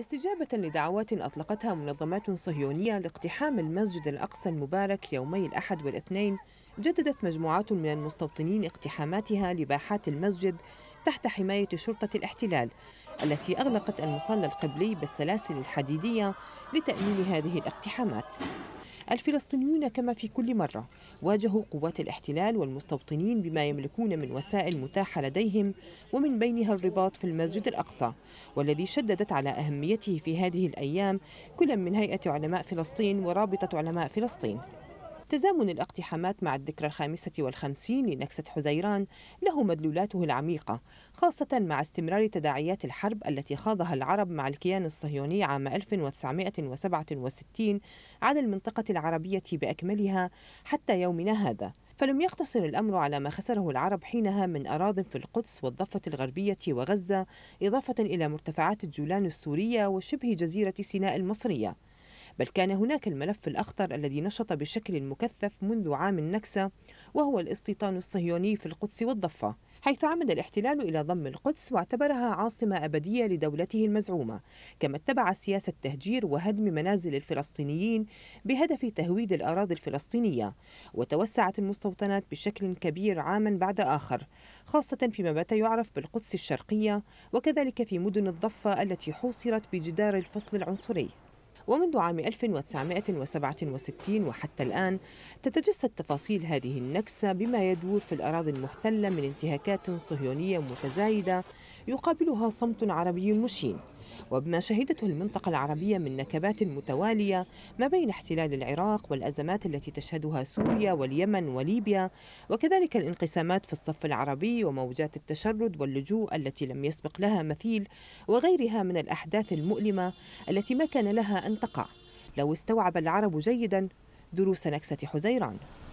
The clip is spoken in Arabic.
استجابة لدعوات أطلقتها منظمات صهيونية لاقتحام المسجد الأقصى المبارك يومي الأحد والاثنين جددت مجموعات من المستوطنين اقتحاماتها لباحات المسجد تحت حماية شرطة الاحتلال التي أغلقت المصلى القبلي بالسلاسل الحديدية لتأمين هذه الاقتحامات الفلسطينيون كما في كل مرة واجهوا قوات الاحتلال والمستوطنين بما يملكون من وسائل متاحة لديهم ومن بينها الرباط في المسجد الأقصى والذي شددت على أهميته في هذه الأيام كل من هيئة علماء فلسطين ورابطة علماء فلسطين تزامن الاقتحامات مع الذكرى الخامسة والخمسين لنكسة حزيران له مدلولاته العميقة خاصة مع استمرار تداعيات الحرب التي خاضها العرب مع الكيان الصهيوني عام 1967 على المنطقة العربية بأكملها حتى يومنا هذا فلم يقتصر الأمر على ما خسره العرب حينها من أراضٍ في القدس والضفة الغربية وغزة إضافة إلى مرتفعات الجولان السورية وشبه جزيرة سيناء المصرية بل كان هناك الملف الأخطر الذي نشط بشكل مكثف منذ عام النكسة وهو الاستيطان الصهيوني في القدس والضفة حيث عمد الاحتلال إلى ضم القدس واعتبرها عاصمة أبدية لدولته المزعومة كما اتبع سياسة تهجير وهدم منازل الفلسطينيين بهدف تهويد الأراضي الفلسطينية وتوسعت المستوطنات بشكل كبير عاما بعد آخر خاصة فيما بات يعرف بالقدس الشرقية وكذلك في مدن الضفة التي حوصرت بجدار الفصل العنصري ومنذ عام 1967 وحتى الآن تتجسد تفاصيل هذه النكسة بما يدور في الأراضي المحتلة من انتهاكات صهيونية متزايدة يقابلها صمت عربي مشين وبما شهدته المنطقة العربية من نكبات متوالية ما بين احتلال العراق والأزمات التي تشهدها سوريا واليمن وليبيا وكذلك الانقسامات في الصف العربي وموجات التشرد واللجوء التي لم يسبق لها مثيل وغيرها من الأحداث المؤلمة التي ما كان لها أن تقع لو استوعب العرب جيدا دروس نكسة حزيران